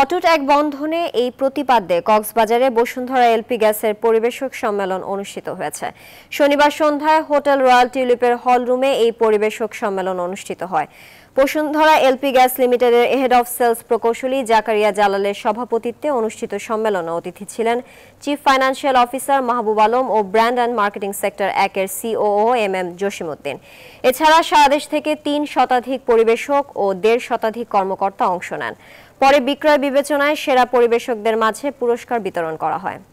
অটুট এক বন্ধনে এই প্রতিপাদ্যে কক্সবাজারে বসুন্ধরা এলপি গ্যাসের পরিবেশক সম্মেলন অনুষ্ঠিত হয়েছে শনিবার সন্ধ্যায় হোটেল রয়্যাল টিউলিপের হল রুমে এই পরিবেশক সম্মেলন অনুষ্ঠিত হয় বসুন্ধরা এলপি গ্যাস লিমিটেডের হেড অফ সেলস প্রকৌশলী জাকারিয়া জালালের সভাপতিত্বে অনুষ্ঠিত সম্মেলনে অতিথি ছিলেন chief financial officer Mahbub Alam ও ব্র্যান্ড অ্যান্ড মার্কেটিং সেক্টর একের সিওও এম এম জসিমউদ্দিন এছাড়া সারাদেশ থেকে তিন শতাধিক পরিবেশক ও দেড় শতাধিক কর্মকর্তা অংশ নেন পরে বিক্রয় বিবেচনায় সেরা পরিবেশকদের মাঝে পুরস্কার বিতরণ করা হয়